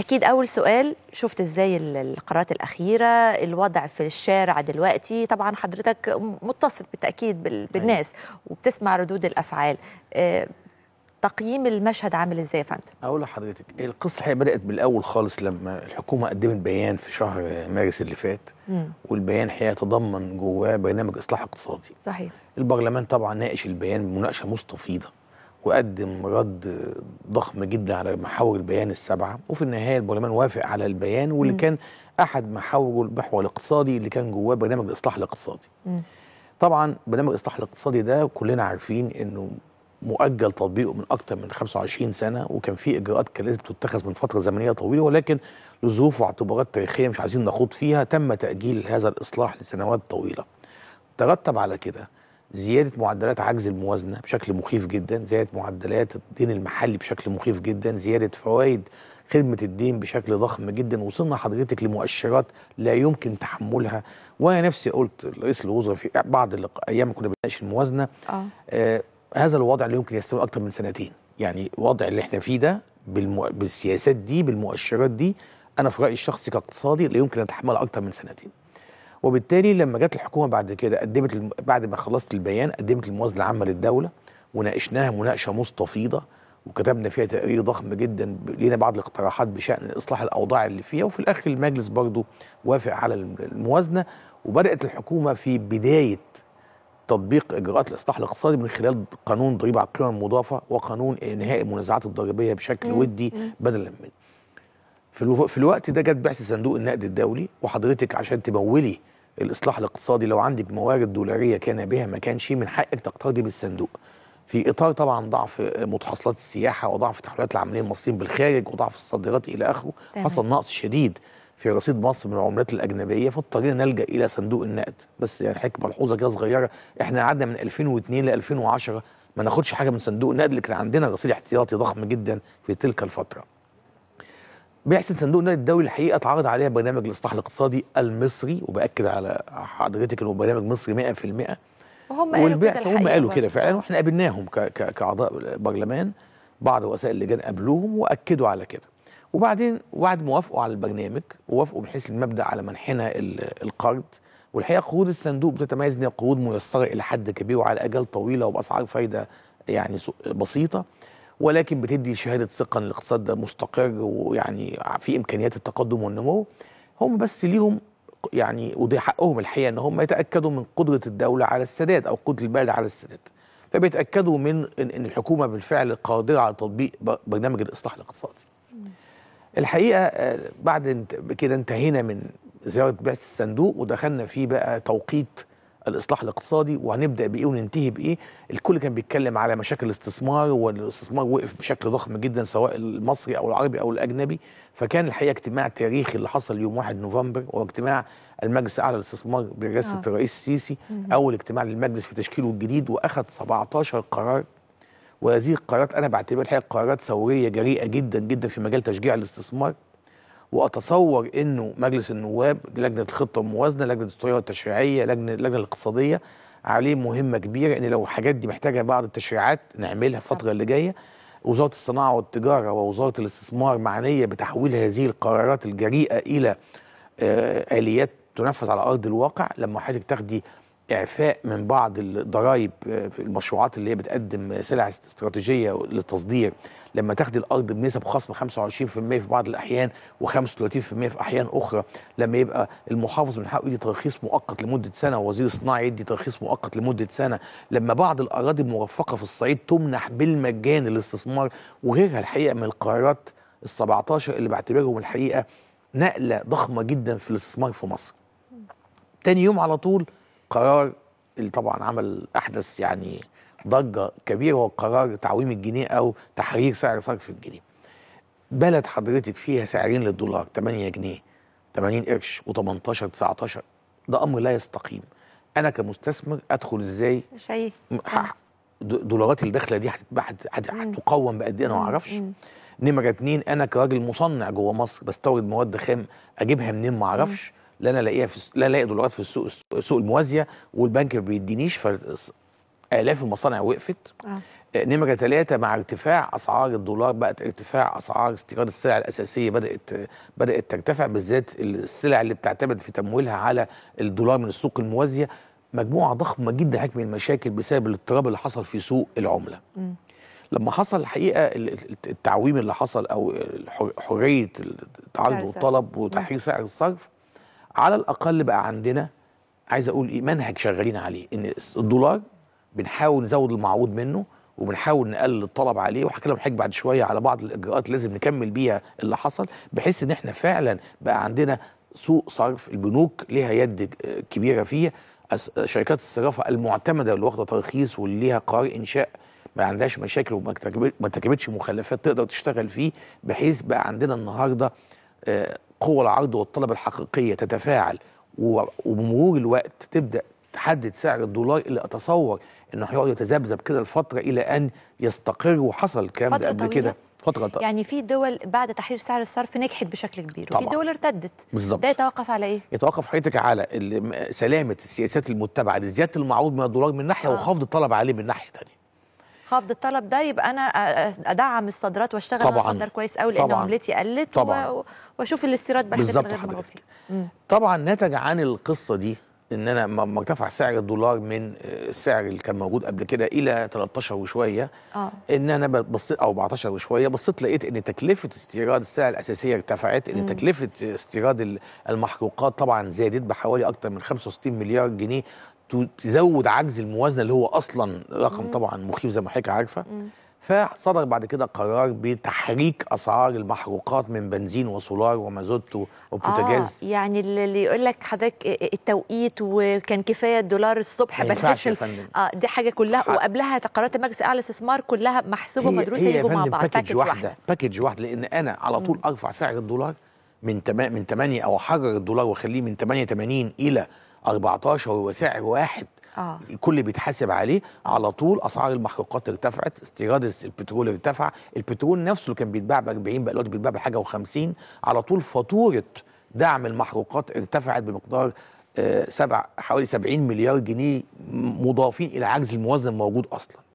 اكيد اول سؤال شفت ازاي القرارات الاخيره الوضع في الشارع دلوقتي طبعا حضرتك متصل بالتاكيد أيوه. بالناس وبتسمع ردود الافعال آه، تقييم المشهد عامل ازاي يا فندم؟ اقول لحضرتك القصه الحقيقه بدات بالاول خالص لما الحكومه قدمت بيان في شهر مارس اللي فات والبيان الحقيقه تضمن جواه برنامج اصلاح اقتصادي صحيح البرلمان طبعا ناقش البيان مناقشه مستفيضه وقدم رد ضخم جدا على محاور البيان السبعه وفي النهايه البرلمان وافق على البيان واللي م. كان احد محاوره المحور الاقتصادي اللي كان جواه برنامج الاصلاح الاقتصادي. م. طبعا برنامج الاصلاح الاقتصادي ده كلنا عارفين انه مؤجل تطبيقه من اكثر من 25 سنه وكان في اجراءات كان لازم تتخذ من فتره زمنيه طويله ولكن لظروف واعتبارات تاريخيه مش عايزين نخوض فيها تم تاجيل هذا الاصلاح لسنوات طويله. ترتب على كده زيادة معدلات عجز الموازنة بشكل مخيف جدا زيادة معدلات الدين المحلي بشكل مخيف جدا زيادة فوائد خدمة الدين بشكل ضخم جدا وصلنا حضرتك لمؤشرات لا يمكن تحملها وأنا نفسي قلت الوزراء في بعض الأيام كنا بنناقش الموازنة آه. آه هذا الوضع اللي يمكن يستمر أكتر من سنتين يعني الوضع اللي احنا فيه ده بالمو... بالسياسات دي بالمؤشرات دي أنا في رأيي الشخصي كاقتصادي لا يمكن أن أتحملها أكتر من سنتين وبالتالي لما جت الحكومه بعد كده قدمت الم... بعد ما خلصت البيان قدمت الموازنه العامه للدوله وناقشناها مناقشه مستفيضه وكتبنا فيها تقرير ضخم جدا لينا بعض الاقتراحات بشان اصلاح الاوضاع اللي فيها وفي الاخر المجلس برضه وافق على الموازنه وبدات الحكومه في بدايه تطبيق اجراءات الاصلاح الاقتصادي من خلال قانون ضريبه على القيمه المضافه وقانون انهاء المنازعات الضريبيه بشكل ودي بدلا من في الوقت ده جت بعثه صندوق النقد الدولي وحضرتك عشان تمولي الاصلاح الاقتصادي لو عندك موارد دولاريه كان بها ما كانش من حقك تقترضي بالصندوق في اطار طبعا ضعف متحصلات السياحه وضعف تحويلات العمليه المصريين بالخارج وضعف الصادرات الى اخره حصل نقص شديد في رصيد مصر من العملات الاجنبيه فاضطرينا نلجا الى صندوق النقد بس يعني حكمه ملحوظه كده صغيره احنا قعدنا من 2002 ل 2010 ما ناخدش حاجه من صندوق النقد اللي كان عندنا رصيد احتياطي ضخم جدا في تلك الفتره بيحسن صندوق النقد الدولي الحقيقه اتعرض عليها برنامج الاصلاح الاقتصادي المصري وباكد على حضرتك انه برنامج مصري 100% وهم قالوا كده هم قالوا كده فعلا واحنا قابلناهم كاعضاء برلمان بعض رؤساء اللجان قابلوهم واكدوا على كده وبعدين وعد موافقوا على البرنامج ووافقوا من حيث المبدا على منحنى القرض والحقيقه قروض الصندوق بتتميز ان قروض ميسره الى حد كبير وعلى اجال طويله وباسعار فايده يعني بسيطه ولكن بتدي شهاده ثقه ان الاقتصاد ده مستقر ويعني في امكانيات التقدم والنمو هم بس ليهم يعني وده حقهم الحقيقه ان هم يتاكدوا من قدره الدوله على السداد او قدره البلد على السداد فبيتاكدوا من ان الحكومه بالفعل قادره على تطبيق برنامج الاصلاح الاقتصادي الحقيقه آه، بعد كده انتهينا من زياره بعثه الصندوق ودخلنا في بقى توقيت الاصلاح الاقتصادي وهنبدا بايه وننتهي بايه الكل كان بيتكلم على مشاكل الاستثمار والاستثمار وقف بشكل ضخم جدا سواء المصري او العربي او الاجنبي فكان الحقيقه اجتماع تاريخي اللي حصل يوم 1 نوفمبر هو اجتماع المجلس الاعلى للاستثمار برئاسه آه. الرئيس السيسي اول اجتماع للمجلس في تشكيله الجديد واخذ 17 قرار وهذه القرارات انا بعتبرها الحقيقه قرارات ثوريه جريئه جدا جدا في مجال تشجيع الاستثمار واتصور انه مجلس النواب لجنه الخطه والموازنه لجنه الدستوريه والتشريعيه لجنه اللجنه الاقتصاديه عليه مهمه كبيره ان لو الحاجات دي محتاجه بعض التشريعات نعملها في الفتره اللي جايه وزاره الصناعه والتجاره ووزاره الاستثمار معنيه بتحويل هذه القرارات الجريئه الى آه، اليات تنفذ على ارض الواقع لما حضرتك تاخدي اعفاء من بعض الضرائب آه، في المشروعات اللي هي بتقدم سلع استراتيجيه للتصدير لما تاخد الارض بنسب خصم 25% في بعض الاحيان و35% في احيان اخرى لما يبقى المحافظ من حقه يدي ترخيص مؤقت لمده سنه ووزير الصناعه يدي ترخيص مؤقت لمده سنه لما بعض الاراضي المرفقه في الصعيد تمنح بالمجان للاستثمار وغيرها الحقيقه من القرارات ال17 اللي بعتبرهم الحقيقه نقله ضخمه جدا في الاستثمار في مصر تاني يوم على طول قرار اللي طبعا عمل احدث يعني ضجه كبيره هو قرار تعويم الجنيه او تحرير سعر صرف الجنيه. بلد حضرتك فيها سعرين للدولار 8 جنيه 80 قرش و18 19 ده امر لا يستقيم. انا كمستثمر ادخل ازاي؟ شايف أه. دولارات الدخله دي هتقوم بقد ايه انا ما اعرفش. نمره اتنين انا كراجل مصنع جوه مصر بستورد مواد خام اجيبها منين ما اعرفش لا انا الاقيها في لا الاقي دولارات في السوق السوق الموازيه والبنك ما بيدينيش فالاف المصانع وقفت آه. آه، نمرة ثلاثة مع ارتفاع أسعار الدولار بقت ارتفاع أسعار استيراد السلع الأساسية بدأت بدأت ترتفع بالذات السلع اللي بتعتمد في تمويلها على الدولار من السوق الموازية مجموعة ضخمة جدا من المشاكل بسبب الاضطراب اللي حصل في سوق العملة م. لما حصل الحقيقة التعويم اللي حصل أو حرية التعرض والطلب وتحرير سعر الصرف على الاقل بقى عندنا عايز اقول ايه منهج شغالين عليه ان الدولار بنحاول نزود المعروض منه وبنحاول نقلل الطلب عليه وهكلم حضرتك بعد شويه على بعض الاجراءات لازم نكمل بيها اللي حصل بحيث ان احنا فعلا بقى عندنا سوق صرف البنوك ليها يد كبيره فيه شركات الصرافه المعتمده اللي واخده ترخيص واللي ليها قرار انشاء ما عندهاش مشاكل وما ارتكبتش مخلفات تقدر تشتغل فيه بحيث بقى عندنا النهارده آه، قوة العرض والطلب الحقيقيه تتفاعل وبمرور الوقت تبدا تحدد سعر الدولار اللي اتصور انه هيقعد يتذبذب كده الفتره الى ان يستقر وحصل الكلام ده قبل كده فترة طويلة. يعني في دول بعد تحرير سعر الصرف نجحت بشكل كبير طبعا. وفي دول ارتدت بالظبط ده يتوقف على ايه؟ يتوقف حضرتك على سلامه السياسات المتبعه لزياده المعروض من الدولار من ناحيه آه. وخفض الطلب عليه من ناحيه ثانيه خفض الطلب ده يبقى انا ادعم الصادرات واشتغل طبعا على كويس قوي لان عملتي قلت طبعا واشوف الاستيراد بقى بالظبط حضرتك طبعا نتج عن القصه دي ان انا لما ارتفع سعر الدولار من آه، السعر اللي كان موجود قبل كده الى 13 وشويه آه. ان انا بصيت او 14 وشويه بصيت لقيت ان تكلفه استيراد السلع الاساسيه ارتفعت ان تكلفه استيراد المحروقات طبعا زادت بحوالي اكثر من 65 مليار جنيه تزود عجز الموازنه اللي هو اصلا رقم طبعا مخيف زي ما حضرتك عارفه فصدر بعد كده قرار بتحريك اسعار المحروقات من بنزين وسولار ومازوت وبوتاجاز آه يعني اللي يقول لك حضرتك التوقيت وكان كفايه الدولار الصبح بس اه دي حاجه كلها وقبلها قرارات المجلس الاعلى للاستثمار كلها محسوبه مدروسه يجوا مع بعض باكج واحده باكج واحده لان انا على طول ارفع سعر الدولار من من 8 او احرر الدولار واخليه من 88 الى 14 وسعر واحد آه. الكل بيتحاسب عليه آه. على طول اسعار المحروقات ارتفعت استيراد البترول ارتفع البترول نفسه اللي كان بيتباع ب 40 بقى دلوقتي بيتباع بحاجه و50 على طول فاتوره دعم المحروقات ارتفعت بمقدار آه، سبع حوالي 70 مليار جنيه مضافين الى عجز الموازنه الموجود اصلا